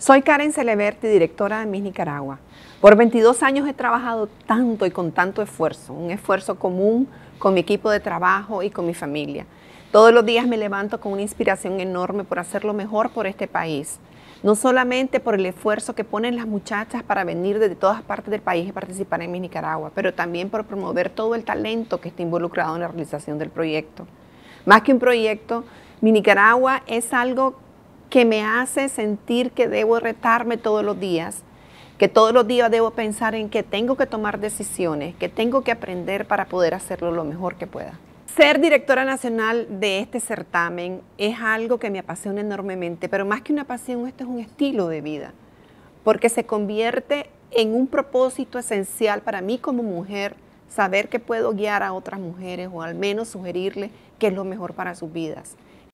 Soy Karen Celeberti, directora de Miss Nicaragua. Por 22 años he trabajado tanto y con tanto esfuerzo, un esfuerzo común con mi equipo de trabajo y con mi familia. Todos los días me levanto con una inspiración enorme por hacer lo mejor por este país. No solamente por el esfuerzo que ponen las muchachas para venir desde todas partes del país y participar en Miss Nicaragua, pero también por promover todo el talento que está involucrado en la realización del proyecto. Más que un proyecto, mi Nicaragua es algo que me hace sentir que debo retarme todos los días, que todos los días debo pensar en que tengo que tomar decisiones, que tengo que aprender para poder hacerlo lo mejor que pueda. Ser directora nacional de este certamen es algo que me apasiona enormemente, pero más que una pasión, esto es un estilo de vida, porque se convierte en un propósito esencial para mí como mujer, saber que puedo guiar a otras mujeres o al menos sugerirles qué es lo mejor para sus vidas,